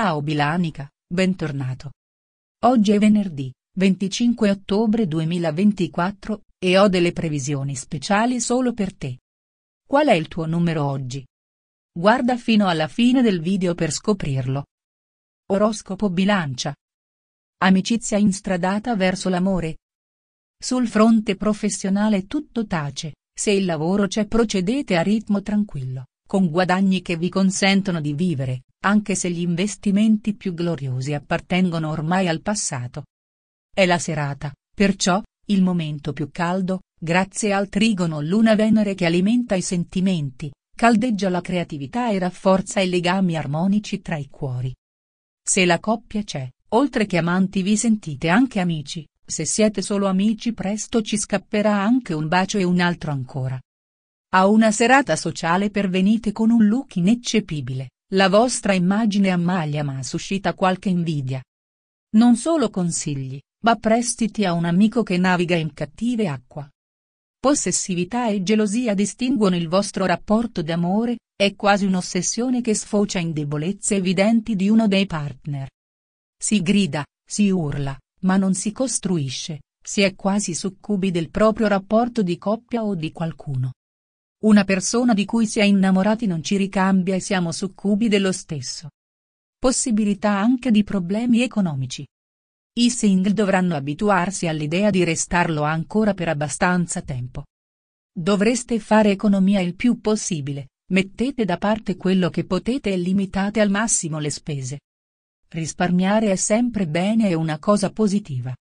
Ciao Bilanica, bentornato. Oggi è venerdì, 25 ottobre 2024, e ho delle previsioni speciali solo per te. Qual è il tuo numero oggi? Guarda fino alla fine del video per scoprirlo. Oroscopo Bilancia. Amicizia instradata verso l'amore. Sul fronte professionale tutto tace, se il lavoro c'è procedete a ritmo tranquillo, con guadagni che vi consentono di vivere, anche se gli investimenti più gloriosi appartengono ormai al passato. È la serata, perciò, il momento più caldo, grazie al trigono Luna-Venere che alimenta i sentimenti, caldeggia la creatività e rafforza i legami armonici tra i cuori. Se la coppia c'è, oltre che amanti vi sentite anche amici, se siete solo amici presto ci scapperà anche un bacio e un altro ancora. A una serata sociale pervenite con un look ineccepibile, la vostra immagine a ma suscita qualche invidia. Non solo consigli, ma prestiti a un amico che naviga in cattive acqua. Possessività e gelosia distinguono il vostro rapporto d'amore, è quasi un'ossessione che sfocia in debolezze evidenti di uno dei partner. Si grida, si urla, ma non si costruisce, si è quasi succubi del proprio rapporto di coppia o di qualcuno. Una persona di cui si è innamorati non ci ricambia e siamo succubi dello stesso. Possibilità anche di problemi economici. I single dovranno abituarsi all'idea di restarlo ancora per abbastanza tempo. Dovreste fare economia il più possibile, mettete da parte quello che potete e limitate al massimo le spese. Risparmiare è sempre bene e una cosa positiva.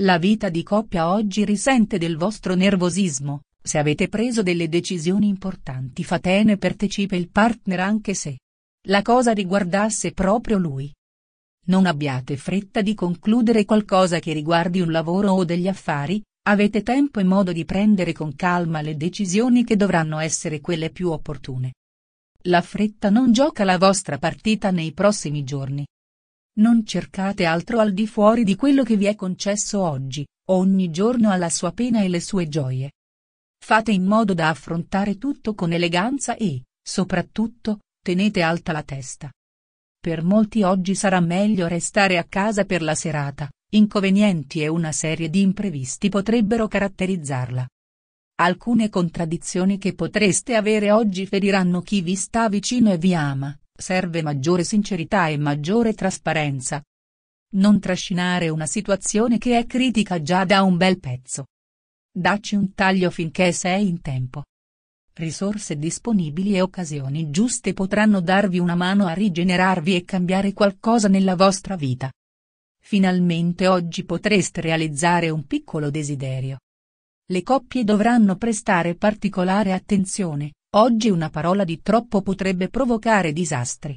La vita di coppia oggi risente del vostro nervosismo, se avete preso delle decisioni importanti fatene partecipe il partner anche se la cosa riguardasse proprio lui. Non abbiate fretta di concludere qualcosa che riguardi un lavoro o degli affari, avete tempo e modo di prendere con calma le decisioni che dovranno essere quelle più opportune. La fretta non gioca la vostra partita nei prossimi giorni. Non cercate altro al di fuori di quello che vi è concesso oggi, ogni giorno ha la sua pena e le sue gioie. Fate in modo da affrontare tutto con eleganza e, soprattutto, tenete alta la testa. Per molti oggi sarà meglio restare a casa per la serata, inconvenienti e una serie di imprevisti potrebbero caratterizzarla. Alcune contraddizioni che potreste avere oggi feriranno chi vi sta vicino e vi ama, serve maggiore sincerità e maggiore trasparenza. Non trascinare una situazione che è critica già da un bel pezzo. Dacci un taglio finché sei in tempo. Risorse disponibili e occasioni giuste potranno darvi una mano a rigenerarvi e cambiare qualcosa nella vostra vita. Finalmente oggi potreste realizzare un piccolo desiderio. Le coppie dovranno prestare particolare attenzione, oggi una parola di troppo potrebbe provocare disastri.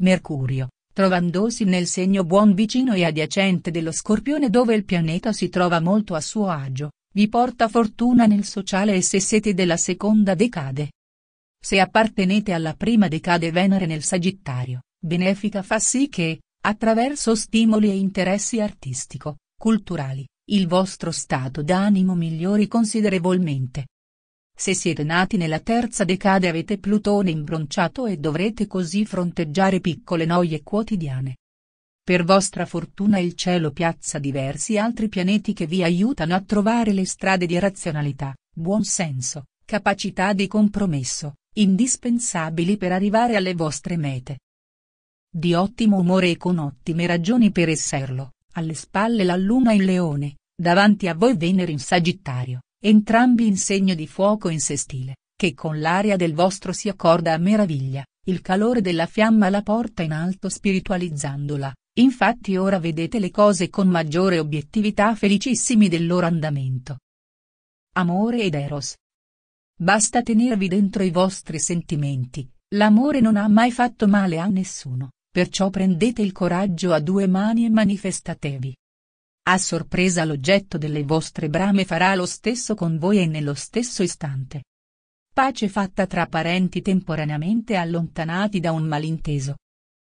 Mercurio, trovandosi nel segno buon vicino e adiacente dello Scorpione dove il pianeta si trova molto a suo agio, vi porta fortuna nel sociale e se siete della seconda decade. Se appartenete alla prima decade Venere nel Sagittario, benefica fa sì che, attraverso stimoli e interessi artistico, culturali, il vostro stato d'animo migliori considerevolmente. Se siete nati nella terza decade avete Plutone imbronciato e dovrete così fronteggiare piccole noie quotidiane, per vostra fortuna il cielo piazza diversi altri pianeti che vi aiutano a trovare le strade di razionalità, buonsenso, capacità di compromesso, indispensabili per arrivare alle vostre mete. Di ottimo umore e con ottime ragioni per esserlo, alle spalle la luna in leone, davanti a voi Venere in Sagittario, entrambi in segno di fuoco in sestile, che con l'aria del vostro si accorda a meraviglia, il calore della fiamma la porta in alto spiritualizzandola, Infatti ora vedete le cose con maggiore obiettività felicissimi del loro andamento. Amore ed Eros. Basta tenervi dentro i vostri sentimenti, l'amore non ha mai fatto male a nessuno, perciò prendete il coraggio a due mani e manifestatevi. A sorpresa l'oggetto delle vostre brame farà lo stesso con voi e nello stesso istante. Pace fatta tra parenti temporaneamente allontanati da un malinteso.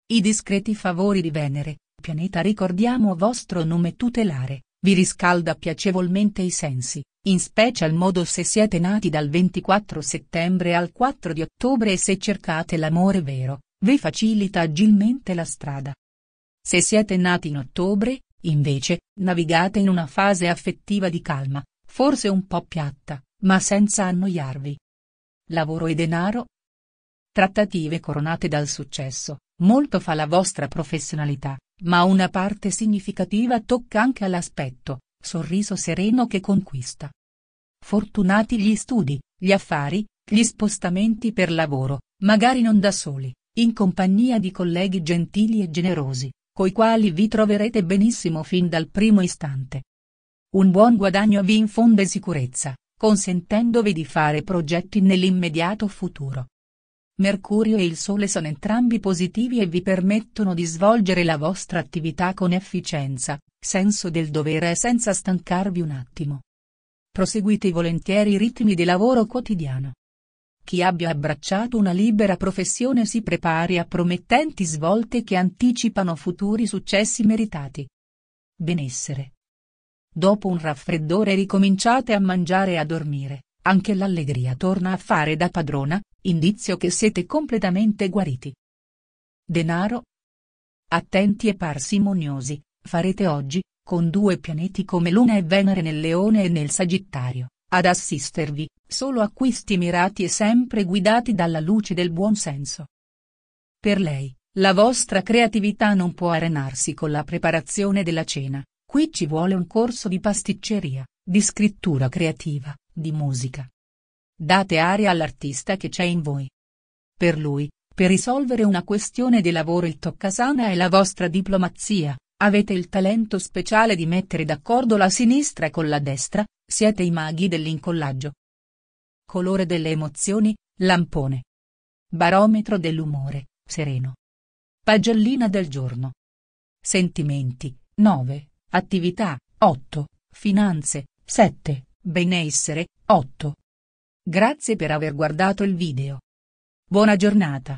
I discreti favori di Venere, pianeta ricordiamo vostro nome tutelare, vi riscalda piacevolmente i sensi, in special modo se siete nati dal 24 settembre al 4 di ottobre e se cercate l'amore vero, vi facilita agilmente la strada. Se siete nati in ottobre, invece, navigate in una fase affettiva di calma, forse un po' piatta, ma senza annoiarvi. Lavoro e denaro, Trattative coronate dal successo, molto fa la vostra professionalità, ma una parte significativa tocca anche all'aspetto, sorriso sereno che conquista. Fortunati gli studi, gli affari, gli spostamenti per lavoro, magari non da soli, in compagnia di colleghi gentili e generosi, coi quali vi troverete benissimo fin dal primo istante. Un buon guadagno vi infonde sicurezza, consentendovi di fare progetti nell'immediato futuro. Mercurio e il Sole sono entrambi positivi e vi permettono di svolgere la vostra attività con efficienza, senso del dovere e senza stancarvi un attimo. Proseguite volentieri i ritmi di lavoro quotidiano. Chi abbia abbracciato una libera professione si prepari a promettenti svolte che anticipano futuri successi meritati. Benessere. Dopo un raffreddore ricominciate a mangiare e a dormire, anche l'allegria torna a fare da padrona, indizio che siete completamente guariti. Denaro. Attenti e parsimoniosi, farete oggi, con due pianeti come Luna e Venere nel Leone e nel Sagittario, ad assistervi, solo acquisti mirati e sempre guidati dalla luce del buon senso. Per lei, la vostra creatività non può arenarsi con la preparazione della cena, qui ci vuole un corso di pasticceria, di scrittura creativa, di musica, Date aria all'artista che c'è in voi. Per lui, per risolvere una questione di lavoro il toccasana è la vostra diplomazia, avete il talento speciale di mettere d'accordo la sinistra con la destra, siete i maghi dell'incollaggio. Colore delle emozioni, lampone. Barometro dell'umore, sereno. Pagellina del giorno. Sentimenti, 9, attività, 8, finanze, 7, benessere, 8, Grazie per aver guardato il video. Buona giornata.